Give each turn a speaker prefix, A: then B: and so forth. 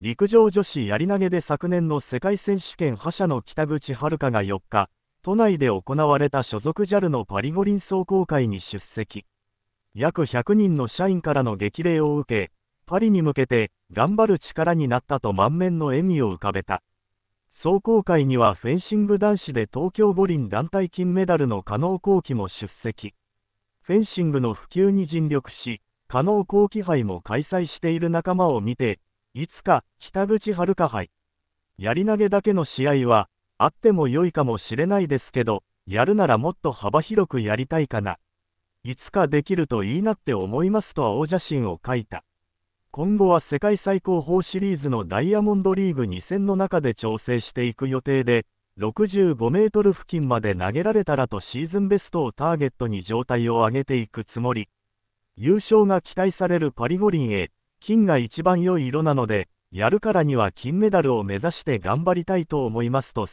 A: 陸上女子やり投げで昨年の世界選手権覇者の北口香が4日、都内で行われた所属 JAL のパリ五輪壮行会に出席。約100人の社員からの激励を受け、パリに向けて頑張る力になったと満面の笑みを浮かべた。壮行会にはフェンシング男子で東京五輪団体金メダルの加納幸輝も出席。フェンシングの普及に尽力し、加納幸輝杯も開催している仲間を見て、いつか北口か杯やり投げだけの試合はあっても良いかもしれないですけどやるならもっと幅広くやりたいかないつかできるといいなって思いますと青写真を書いた今後は世界最高峰シリーズのダイヤモンドリーグ2戦の中で調整していく予定で65メートル付近まで投げられたらとシーズンベストをターゲットに状態を上げていくつもり優勝が期待されるパリ五輪へ金が一番良い色なので、やるからには金メダルを目指して頑張りたいと思いますと